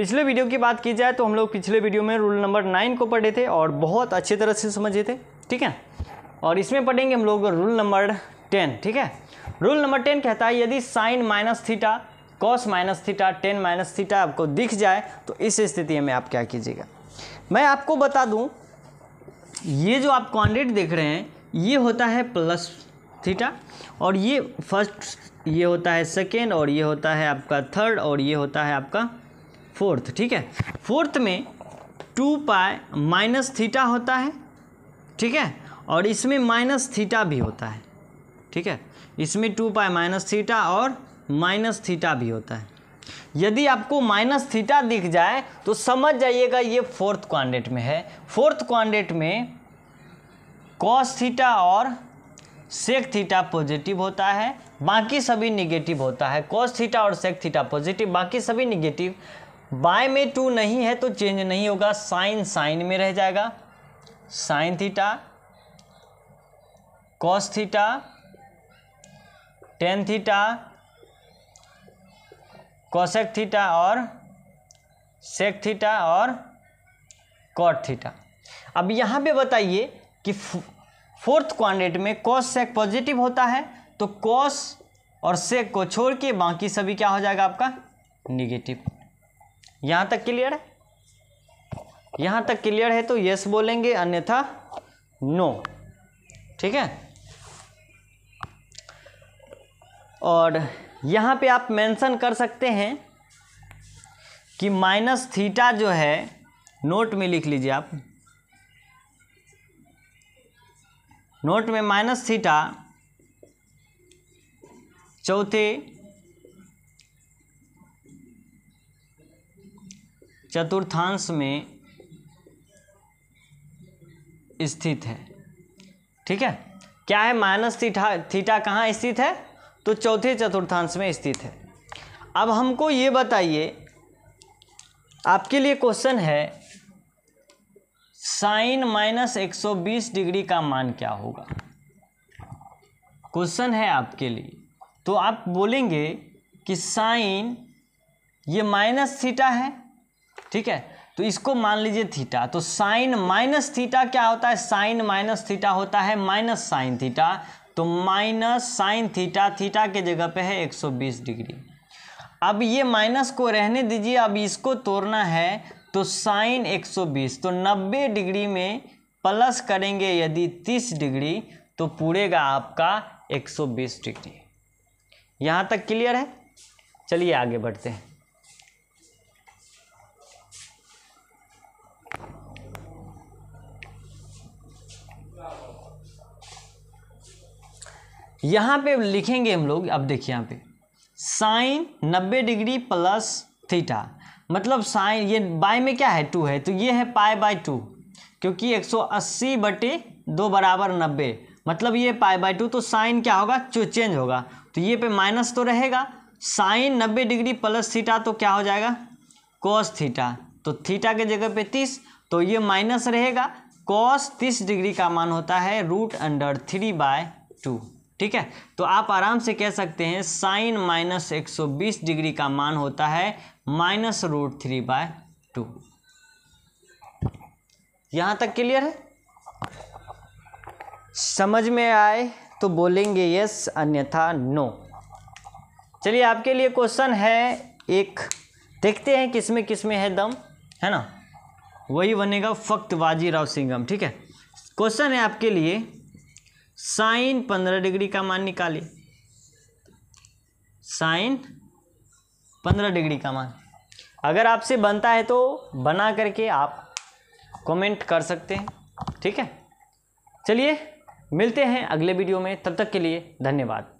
पिछले वीडियो की बात की जाए तो हम लोग पिछले वीडियो में रूल नंबर नाइन को पढ़े थे और बहुत अच्छे तरह से समझे थे ठीक है और इसमें पढ़ेंगे हम लोग रूल नंबर टेन ठीक है रूल नंबर टेन कहता है यदि sine minus theta cos minus theta tan minus theta आपको दिख जाए तो इस स्थिति में आप क्या कीजिएगा मैं आपको बता दूँ ये जो आप क्वान्टिट देख रहे हैं ये होता है प्लस थीटा और ये फर्स्ट ये होता है सेकेंड और ये होता है आपका थर्ड और ये होता है आपका फोर्थ ठीक है फोर्थ में टू पाए माइनस थीटा होता है ठीक है और इसमें माइनस थीटा भी होता है ठीक है इसमें टू पाए माइनस थीटा और माइनस थीटा भी होता है यदि आपको माइनस थीटा दिख जाए तो समझ जाइएगा ये फोर्थ क्वांडेट में है फोर्थ क्वांडेट में कॉस थीटा और सेक थीटा पॉजिटिव होता है बाकी सभी निगेटिव होता है कॉस थीटा और सेक थीटा पॉजिटिव बाकी सभी निगेटिव बाय में टू नहीं है तो चेंज नहीं होगा साइन साइन में रह जाएगा sine theta cos theta tan theta cosec theta और सेक थीटा और कॉट थीटा अब यहाँ पे बताइए कि फोर्थ क्वाड्रेंट में कॉस सेक पॉजिटिव होता है तो कॉस और सेक को छोड़ के बाकी सभी क्या हो जाएगा आपका निगेटिव यहाँ तक क्लियर है यहाँ तक क्लियर है तो यस बोलेंगे अन्यथा नो ठीक है और यहाँ पे आप मेंशन कर सकते हैं कि माइनस थीटा जो है नोट में लिख लीजिए आप नोट में माइनस थीटा चौथे चतुर्थांश में स्थित है ठीक है क्या है माइनस थीठा थीटा कहाँ स्थित है तो चौथे चतुर्थांश में स्थित है अब हमको ये बताइए आपके लिए क्वेश्चन है साइन माइनस एक सौ बीस डिग्री का मान क्या होगा क्वेश्चन है आपके लिए तो आप बोलेंगे कि साइन ये माइनस थीटा है ठीक है तो इसको मान लीजिए थीटा तो साइन माइनस थीटा क्या होता है साइन माइनस थीटा होता है माइनस साइन थीटा तो माइनस साइन थीटा थीटा के जगह पे है 120 डिग्री अब ये माइनस को रहने दीजिए अब इसको तोड़ना है तो साइन 120 तो 90 डिग्री में प्लस करेंगे यदि 30 डिग्री तो पूरेगा आपका 120 डिग्री यहाँ तक क्लियर है चलिए आगे बढ़ते हैं यहाँ पे लिखेंगे हम लोग अब देखिए यहाँ पे साइन नब्बे डिग्री प्लस थीटा मतलब साइन ये बाय में क्या है टू है तो ये है पाए बाय टू क्योंकि 180 बटे दो बराबर नब्बे मतलब ये पाए बाय टू तो साइन क्या होगा जो चेंज होगा तो ये पे माइनस तो रहेगा साइन नब्बे डिग्री प्लस थीटा तो क्या हो जाएगा कॉस थीटा तो थीटा के जगह पे तीस तो ये माइनस रहेगा कॉस तीस डिग्री का मान होता है root under three by two ठीक है तो आप आराम से कह सकते हैं साइन माइनस एक सौ बीस डिग्री का मान होता है minus root three by two यहां तक क्लियर है समझ में आए तो बोलेंगे यस अन्यथा नो चलिए आपके लिए क्वेश्चन है एक देखते हैं किसमें किसमें है दम है ना वही बनेगा फक्त बाजीराव सिंगम ठीक है क्वेश्चन है आपके लिए साइन पंद्रह डिग्री का मान निकालिए साइन पंद्रह डिग्री का मान अगर आपसे बनता है तो बना करके आप कमेंट कर सकते हैं ठीक है चलिए मिलते हैं अगले वीडियो में तब तक के लिए धन्यवाद